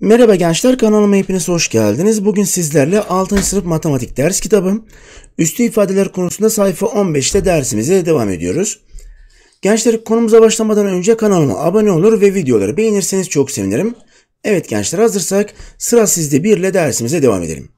Merhaba gençler kanalıma hepiniz hoş geldiniz. Bugün sizlerle 6. sınıf matematik ders kitabım üstü ifadeler konusunda sayfa 15'te dersimize devam ediyoruz. Gençler konumuza başlamadan önce kanalıma abone olur ve videoları beğenirseniz çok sevinirim. Evet gençler hazırsak sıra sizde 1 ile dersimize devam edelim.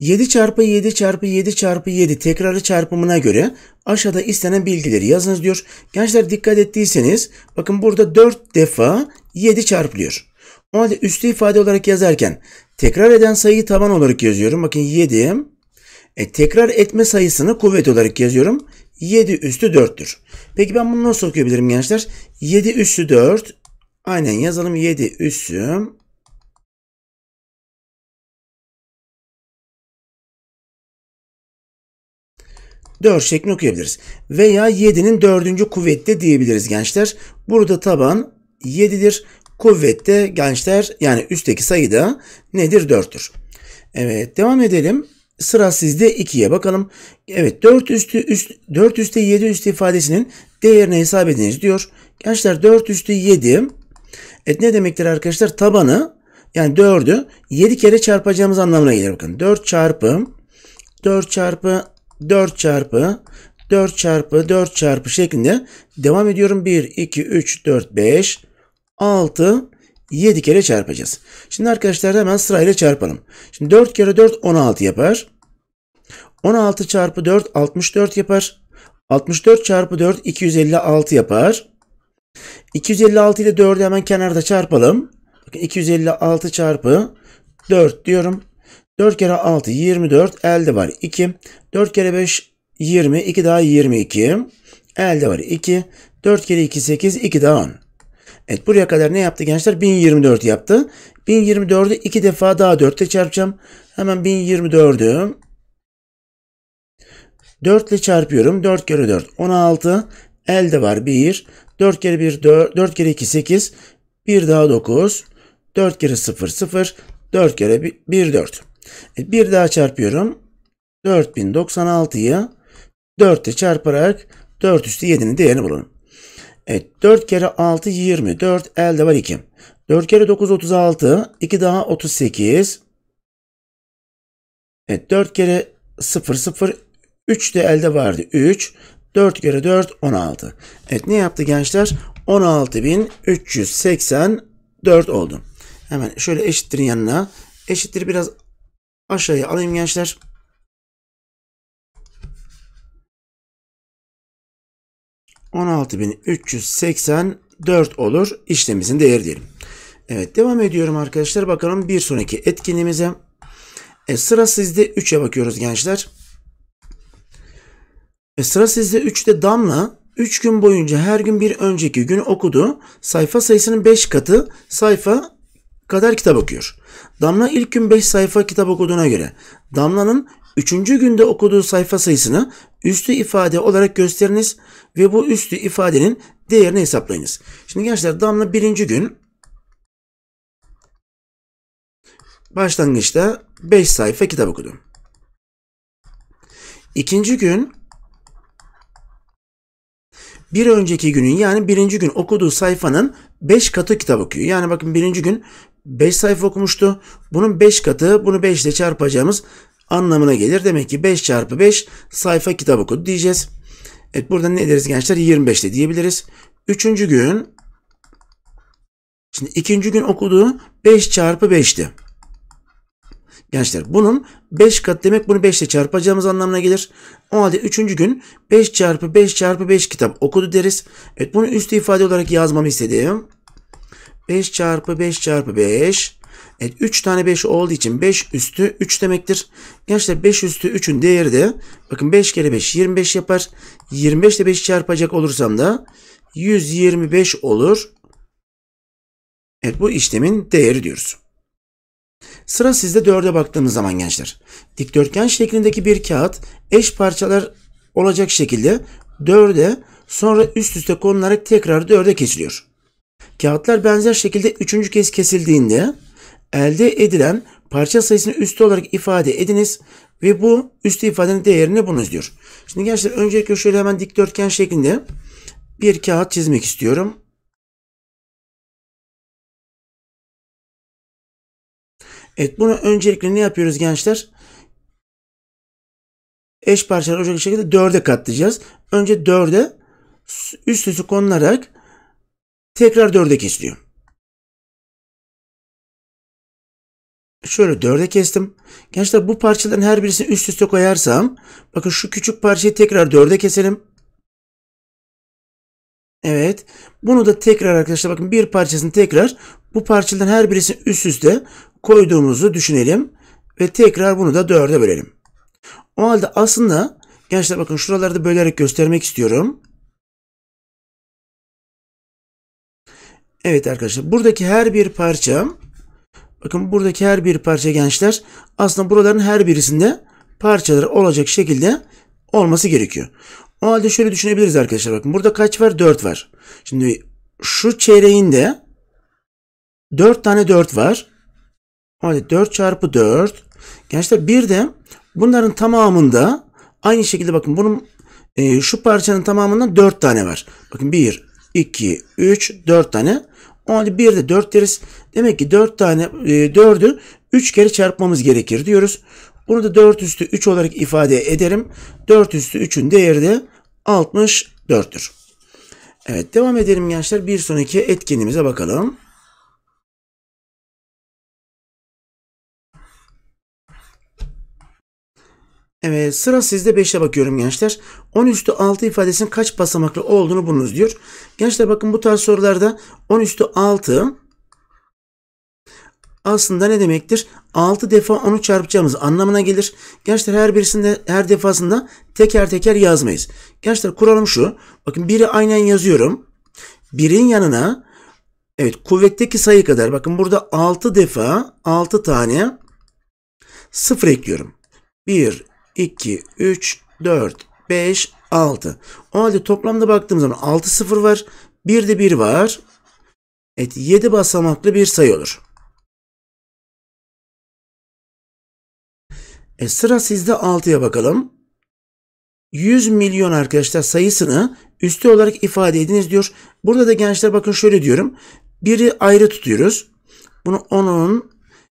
7 çarpı 7 çarpı 7 çarpı 7 tekrarı çarpımına göre aşağıda istenen bilgileri yazınız diyor. Gençler dikkat ettiyseniz bakın burada 4 defa 7 çarpılıyor. O halde üstü ifade olarak yazarken tekrar eden sayıyı taban olarak yazıyorum. Bakın 7. E, tekrar etme sayısını kuvvet olarak yazıyorum. 7 üstü 4'tür. Peki ben bunu nasıl okuyabilirim gençler? 7 üstü 4. Aynen yazalım 7 üstü 4 şeklini okuyabiliriz. Veya 7'nin 4. kuvvette diyebiliriz gençler. Burada taban 7'dir. Kuvvette gençler yani üstteki sayı da nedir? 4'tür. Evet devam edelim. Sıra sizde 2'ye bakalım. Evet 4 üstü üst 4 üstü 7 üstü ifadesinin değerini hesap ediniz diyor. Gençler 4 üstü 7 et ne demektir arkadaşlar? Tabanı yani 4'ü 7 kere çarpacağımız anlamına gelir bakın. 4 çarpı 4 çarpı 4 çarpı 4 çarpı 4 çarpı şeklinde devam ediyorum. 1, 2, 3, 4, 5, 6, 7 kere çarpacağız. Şimdi arkadaşlar hemen sırayla çarpalım. Şimdi 4 kere 4 16 yapar. 16 çarpı 4 64 yapar. 64 çarpı 4 256 yapar. 256 ile 4'ü hemen kenarda çarpalım. Bakın 256 çarpı 4 diyorum. 4 kere 6 24 elde var 2. 4 kere 5 20 2 daha 22 elde var 2. 4 kere 2 8 2 daha 10. Evet buraya kadar ne yaptı gençler? 1024 yaptı. 1024'ü 2 defa daha 4 ile çarpacağım. Hemen 1024'ü 4 ile çarpıyorum. 4 kere 4 16. Elde var 1. 4 kere 1 4, 4 kere 2 8. 1 daha 9. 4 kere 0 0. 4 kere 1 4. E, bir daha çarpıyorum. 4096'yı 4 ile çarparak 4 üstü 7'nin değerini bulalım. Evet 4 kere 6 20. 4 elde var 2. 4 kere 9 36. 2 daha 38. Evet 4 kere 0 0. 3 de elde vardı 3. 4 kere 4 16. Evet ne yaptı gençler? 16384 oldu. Hemen şöyle eşittirin yanına. Eşittir biraz Aşağıya alayım gençler. On dört olur işlemimizin değer diyelim. Evet devam ediyorum arkadaşlar. Bakalım bir sonraki etkinliğimize. E, sıra sizde 3'e bakıyoruz gençler. E, sıra sizde 3'te Damla 3 gün boyunca her gün bir önceki gün okudu. Sayfa sayısının 5 katı sayfa kadar kitap okuyor. Damla ilk gün 5 sayfa kitap okuduğuna göre Damla'nın 3. günde okuduğu sayfa sayısını üstü ifade olarak gösteriniz ve bu üstü ifadenin değerini hesaplayınız. Şimdi gençler Damla 1. gün başlangıçta 5 sayfa kitap okudu. İkinci gün bir önceki günün yani birinci gün okuduğu sayfanın 5 katı kitap okuyor. Yani bakın birinci gün 5 sayfa okumuştu. Bunun 5 katı bunu 5 ile çarpacağımız anlamına gelir. Demek ki 5 çarpı 5 sayfa kitap okudu diyeceğiz. Evet burada ne deriz gençler? 25 de diyebiliriz. Üçüncü gün Şimdi ikinci gün okuduğu 5 çarpı 5'ti. Gençler bunun 5 kat demek bunu 5 ile çarpacağımız anlamına gelir. O halde 3. gün 5 çarpı 5 çarpı 5 kitap okudu deriz. Evet bunu üstü ifade olarak yazmamı istediğim. 5 çarpı 5 çarpı 5. Evet 3 tane 5 olduğu için 5 üstü 3 demektir. Gençler 5 üstü 3'ün değeri de bakın 5 kere 5 25 yapar. 25 ile 5 çarpacak olursam da 125 olur. Evet bu işlemin değeri diyoruz. Sıra sizde dörde baktığımız zaman gençler. Dikdörtgen şeklindeki bir kağıt eş parçalar olacak şekilde dörde sonra üst üste konularak tekrar dörde kesiliyor. Kağıtlar benzer şekilde üçüncü kez kesildiğinde elde edilen parça sayısını üstü olarak ifade ediniz ve bu üstü ifadenin değerini bulunuz diyor. Şimdi gençler öncelikle şöyle hemen dikdörtgen şeklinde bir kağıt çizmek istiyorum. Evet bunu öncelikle ne yapıyoruz gençler? Eş parçalar olacak şekilde dörde katlayacağız. Önce dörde üst üste konularak Tekrar dörde kesiyorum. Şöyle dörde kestim. Gençler bu parçaların her birisini üst üste koyarsam bakın şu küçük parçayı tekrar dörde keselim. Evet. Bunu da tekrar arkadaşlar bakın bir parçasını tekrar bu parçaların her birisini üst üste koyduğumuzu düşünelim. Ve tekrar bunu da dörde bölelim. O halde aslında gençler bakın şuralarda bölerek göstermek istiyorum. Evet arkadaşlar buradaki her bir parça bakın buradaki her bir parça gençler aslında buraların her birisinde parçaları olacak şekilde olması gerekiyor. O halde şöyle düşünebiliriz arkadaşlar bakın burada kaç var? 4 var. Şimdi şu çeyreğinde 4 tane 4 var. O halde 4 çarpı 4. Gençler bir de bunların tamamında aynı şekilde bakın bunun e, şu parçanın tamamından 4 tane var. Bakın 1, 2, 3, 4 tane Normalde 1 de 4 deriz. Demek ki 4 tane e, 4'ü 3 kere çarpmamız gerekir diyoruz. Bunu da 4 üstü 3 olarak ifade ederim. 4 üstü 3'ün değeri de 64'tür. Evet devam edelim gençler. Bir sonraki etkinliğimize bakalım. Evet sıra sizde 5'e bakıyorum gençler. 10 üstü 6 ifadesinin kaç basamaklı olduğunu bulunuz diyor. Gençler bakın bu tarz sorularda 10 üstü 6 aslında ne demektir? 6 defa 10'u çarpacağımız anlamına gelir. Gençler her birisinde her defasında teker teker yazmayız. Gençler kuralım şu. Bakın biri aynen yazıyorum. Birin yanına evet kuvvetteki sayı kadar bakın burada 6 defa 6 tane 0 ekliyorum. 1 2, 3, 4, 5, 6. O halde toplamda baktığım zaman 6 sıfır var. 1 de 1 var. Evet 7 basamaklı bir sayı olur. E sıra sizde 6'ya bakalım. 100 milyon arkadaşlar sayısını üstü olarak ifade ediniz diyor. Burada da gençler bakın şöyle diyorum. Biri ayrı tutuyoruz. Bunu onun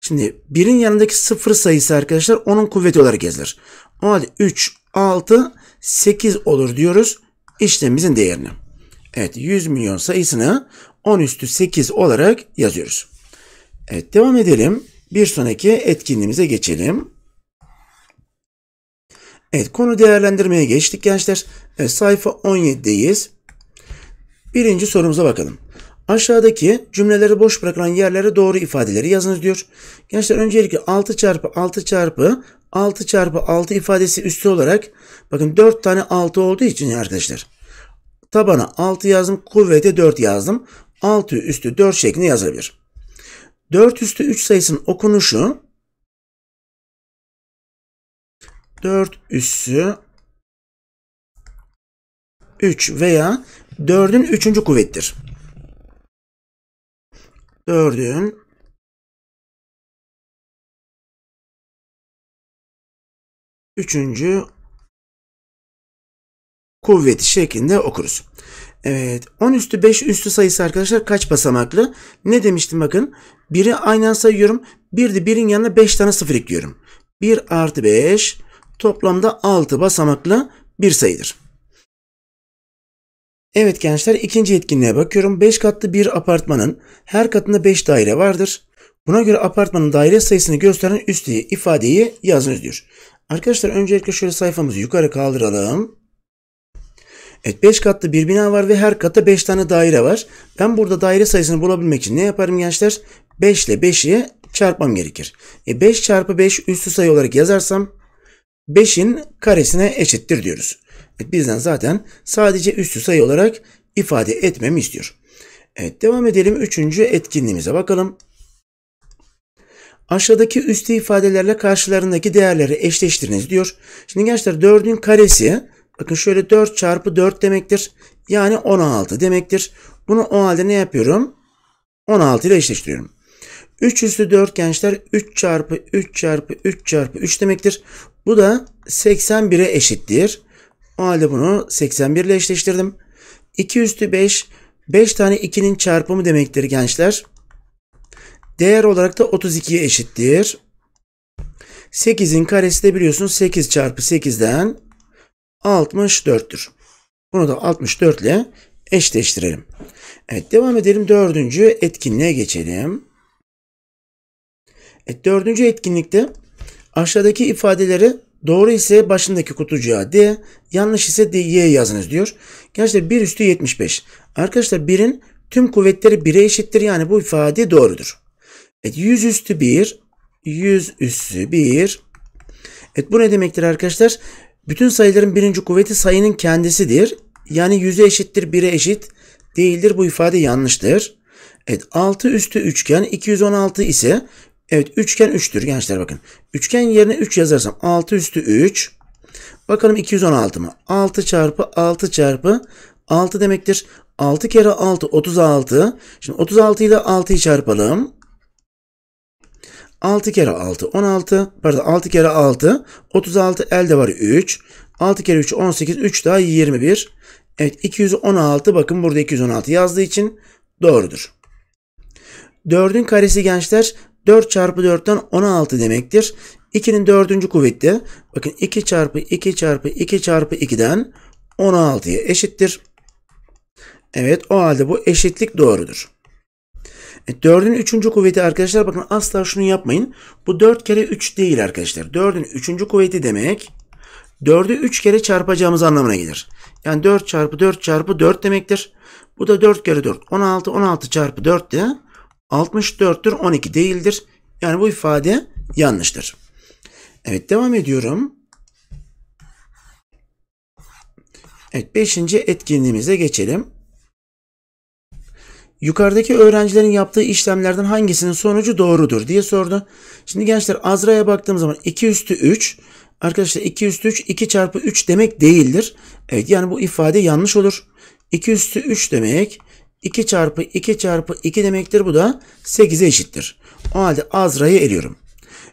şimdi birin yanındaki sıfır sayısı arkadaşlar onun kuvveti olarak yazılır. O halde 3, 6, 8 olur diyoruz işlemimizin değerini. Evet 100 milyon sayısını 10 üstü 8 olarak yazıyoruz. Evet devam edelim. Bir sonraki etkinliğimize geçelim. Evet konu değerlendirmeye geçtik gençler. Evet, sayfa 17'deyiz. Birinci sorumuza bakalım. Aşağıdaki cümleleri boş bırakılan yerlere doğru ifadeleri yazınız diyor. Gençler öncelikle 6 çarpı 6 çarpı 6 çarpı 6 ifadesi üstü olarak bakın 4 tane 6 olduğu için arkadaşlar tabana 6 yazdım kuvvete 4 yazdım. 6 üstü 4 şeklinde yazabilir. 4 üstü 3 sayısının okunuşu 4 üssü 3 veya 4'ün 3. kuvvettir dördün üçüncü kuvveti şeklinde okuruz. Evet 10 üstü 5 üstü sayısı arkadaşlar kaç basamaklı? Ne demiştim bakın. biri aynen sayıyorum. bir de birin yanına 5 tane sıfır ekliyorum. 1 artı 5 toplamda 6 basamaklı bir sayıdır. Evet gençler ikinci etkinliğe bakıyorum. 5 katlı bir apartmanın her katında 5 daire vardır. Buna göre apartmanın daire sayısını gösteren üst ifadeyi yazınız diyor. Arkadaşlar öncelikle şöyle sayfamızı yukarı kaldıralım. Evet 5 katlı bir bina var ve her katta 5 tane daire var. Ben burada daire sayısını bulabilmek için ne yaparım gençler? 5 ile 5'i çarpmam gerekir. E çarpı 5 üstü sayı olarak yazarsam 5'in karesine eşittir diyoruz. Evet, bizden zaten sadece üstü sayı olarak ifade etmemi istiyor. Evet devam edelim. Üçüncü etkinliğimize bakalım. Aşağıdaki üstü ifadelerle karşılarındaki değerleri eşleştiriniz diyor. Şimdi gençler 4'ün karesi bakın şöyle 4 çarpı 4 demektir. Yani 16 demektir. Bunu o halde ne yapıyorum? 16 ile eşleştiriyorum. 3 üstü 4 gençler 3 çarpı 3 çarpı 3 çarpı 3 demektir. Bu da 81'e eşittir. O halde bunu 81 ile eşleştirdim. 2 üstü 5, 5 tane 2'nin çarpımı demektir gençler. Değer olarak da 32'ye eşittir. 8'in karesi de biliyorsunuz 8 çarpı 8'den 64'tür. Bunu da 64 ile eşleştirelim. Evet devam edelim. Dördüncü etkinliğe geçelim. Evet, dördüncü etkinlikte aşağıdaki ifadeleri Doğru ise başındaki kutucuğa D, yanlış ise D Y yazınız diyor. Gençler 1 üstü 75. Arkadaşlar 1'in tüm kuvvetleri 1'e eşittir. Yani bu ifade doğrudur. Evet 100 üstü 1, 100 üstü 1. Evet bu ne demektir arkadaşlar? Bütün sayıların birinci kuvveti sayının kendisidir. Yani 100'e eşittir 1'e eşit değildir. Bu ifade yanlıştır. Evet 6 üstü üçgen 216 ise Evet üçgen 3'tür gençler bakın. Üçgen yerine 3 yazarsam 6 üstü 3. Bakalım 216 mı? 6 çarpı 6 çarpı 6 demektir. 6 kere 6 36. Şimdi 36 ile 6'yı çarpalım. 6 kere 6 16. Pardon 6 kere 6 36 elde var 3. 6 kere 3 18 3 daha 21. Evet 216 bakın burada 216 yazdığı için doğrudur. 4'ün karesi gençler 4 çarpı 4'ten 16 demektir. 2'nin dördüncü kuvveti bakın 2 çarpı 2 çarpı 2 çarpı 2'den 16'ya eşittir. Evet o halde bu eşitlik doğrudur. E, 4'ün 3. kuvveti arkadaşlar bakın asla şunu yapmayın. Bu 4 kere 3 değil arkadaşlar. 4'ün 3. kuvveti demek 4'ü 3 kere çarpacağımız anlamına gelir. Yani 4 çarpı 4 çarpı 4 demektir. Bu da 4 kere 4 16 16 çarpı 4 de 64'tür 12 değildir. Yani bu ifade yanlıştır. Evet devam ediyorum. Evet 5. etkinliğimize geçelim. Yukarıdaki öğrencilerin yaptığı işlemlerden hangisinin sonucu doğrudur diye sordu. Şimdi gençler Azra'ya baktığım zaman 2 üstü 3. Arkadaşlar 2 üstü 3 2 çarpı 3 demek değildir. Evet yani bu ifade yanlış olur. 2 üstü 3 demek 2 çarpı 2 çarpı 2 demektir. Bu da 8'e eşittir. O halde Azra'yı eliyorum.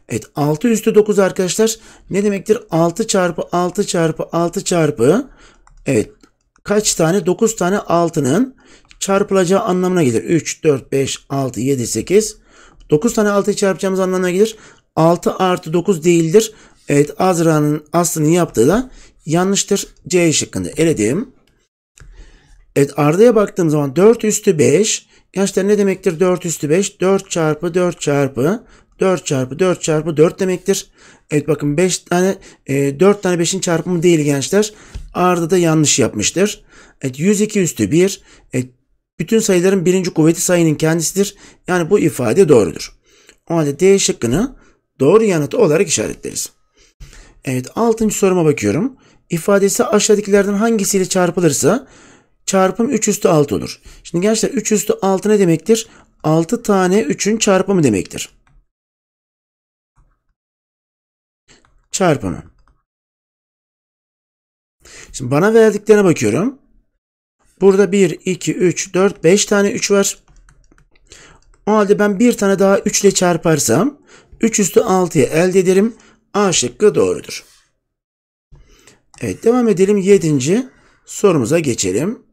Evet 6 üstü 9 arkadaşlar ne demektir? 6 çarpı 6 çarpı 6 çarpı evet kaç tane? 9 tane 6'nın çarpılacağı anlamına gelir. 3, 4, 5, 6, 7, 8. 9 tane 6'yı çarpacağımız anlamına gelir. 6 artı 9 değildir. Evet Azra'nın aslının yaptığı da yanlıştır. C şıkkında eledim. Evet Arda'ya baktığım zaman 4 üstü 5. Gençler ne demektir 4 üstü 5? 4 çarpı 4 çarpı 4 çarpı 4 çarpı 4 demektir. Evet bakın 5 tane e, 4 tane 5'in çarpımı değil gençler. Arda da yanlış yapmıştır. Evet 102 üstü 1. Evet, bütün sayıların birinci kuvveti sayının kendisidir. Yani bu ifade doğrudur. O halde D şıkkını doğru yanıtı olarak işaretleriz. Evet 6. soruma bakıyorum. İfadesi aşağıdakilerden hangisiyle çarpılırsa çarpım 3 üstü 6 olur. Şimdi gençler 3 üstü 6 ne demektir? 6 tane 3'ün çarpımı demektir. Çarpımı. Şimdi bana verdiklerine bakıyorum. Burada 1, 2, 3, 4, 5 tane 3 var. O halde ben bir tane daha 3 ile çarparsam 3 üstü 6'yı elde ederim. A şıkkı doğrudur. Evet devam edelim. 7. sorumuza geçelim.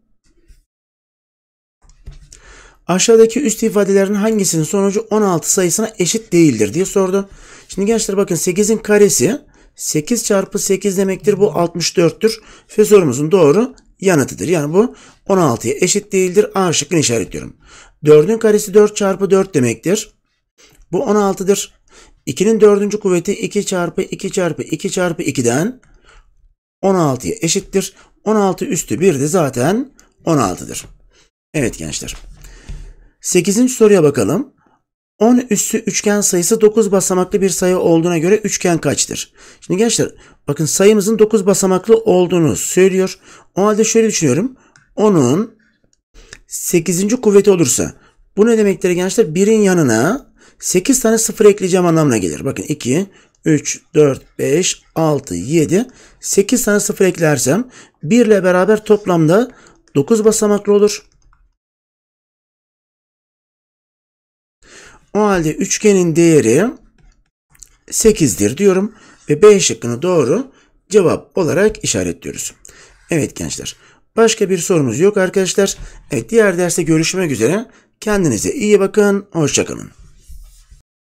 Aşağıdaki üst ifadelerin hangisinin sonucu 16 sayısına eşit değildir diye sordu. Şimdi gençler bakın 8'in karesi 8 çarpı 8 demektir. Bu 64'tür. Ve sorumuzun doğru yanıtıdır. Yani bu 16'ya eşit değildir. A şıkkını işaretliyorum. 4'ün karesi 4 çarpı 4 demektir. Bu 16'dır. 2'nin 4. kuvveti 2 çarpı 2 çarpı 2 çarpı 2'den 16'ya eşittir. 16 üstü 1 de zaten 16'dır. Evet gençler. 8. soruya bakalım. 10 üssü üçgen sayısı 9 basamaklı bir sayı olduğuna göre üçgen kaçtır? Şimdi gençler bakın sayımızın 9 basamaklı olduğunu söylüyor. O halde şöyle düşünüyorum. 10'un 8. kuvveti olursa bu ne demektir gençler? 1'in yanına 8 tane sıfır ekleyeceğim anlamına gelir. Bakın 2, 3, 4, 5, 6, 7, 8 tane sıfır eklersem 1 ile beraber toplamda 9 basamaklı olur. O halde üçgenin değeri 8'dir diyorum ve B şıkkını doğru cevap olarak işaretliyoruz. Evet gençler. Başka bir sorumuz yok arkadaşlar. Evet diğer derste görüşmek üzere. Kendinize iyi bakın. Hoşçakalın.